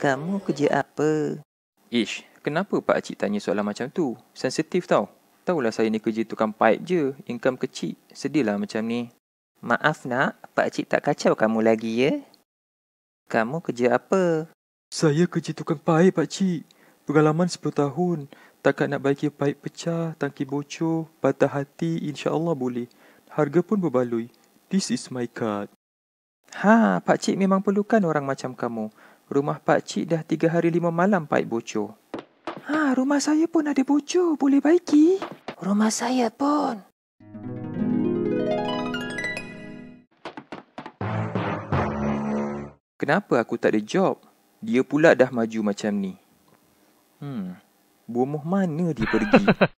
kamu kerja apa? Ish, kenapa Pak Cik tanya soalan macam tu? Sensitif tau. Taulah saya ni kerja tukang paip je, income kecil. Sedihlah macam ni. Maaf nak, Pak Cik tak kacau kamu lagi ya. Kamu kerja apa? Saya kerja tukang paip, Pak Cik. Pengalaman 10 tahun. Takkan nak baiki paip pecah, tangki bocor, patah hati, insya-Allah boleh. Harga pun berbaloi. This is my card. Ha, Pak Cik memang perlukan orang macam kamu rumah Pak Cik dah tiga hari lima malam paip bocor. Ha, rumah saya pun ada bocor. Boleh baiki? Rumah saya pun. Kenapa aku tak ada job? Dia pula dah maju macam ni. Hmm, bomoh mana dia pergi?